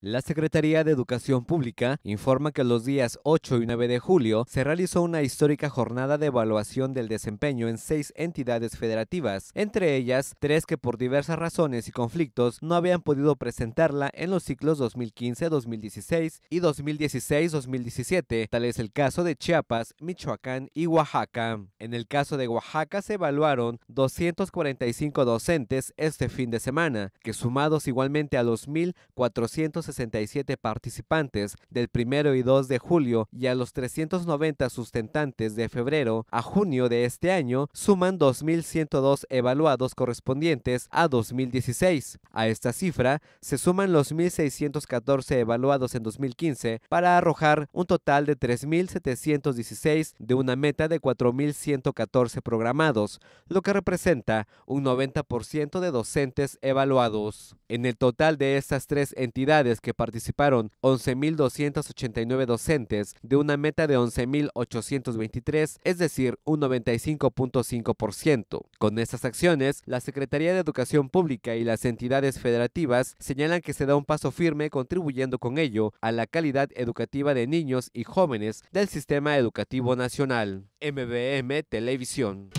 La Secretaría de Educación Pública informa que los días 8 y 9 de julio se realizó una histórica jornada de evaluación del desempeño en seis entidades federativas, entre ellas tres que por diversas razones y conflictos no habían podido presentarla en los ciclos 2015-2016 y 2016-2017, tal es el caso de Chiapas, Michoacán y Oaxaca. En el caso de Oaxaca se evaluaron 245 docentes este fin de semana, que sumados igualmente a los 1.400 367 participantes del 1 y 2 de julio y a los 390 sustentantes de febrero a junio de este año, suman 2.102 evaluados correspondientes a 2016. A esta cifra se suman los 1.614 evaluados en 2015 para arrojar un total de 3.716 de una meta de 4.114 programados, lo que representa un 90% de docentes evaluados. En el total de estas tres entidades que participaron 11.289 docentes de una meta de 11.823, es decir, un 95.5%. Con estas acciones, la Secretaría de Educación Pública y las entidades federativas señalan que se da un paso firme contribuyendo con ello a la calidad educativa de niños y jóvenes del sistema educativo nacional. MBM Televisión.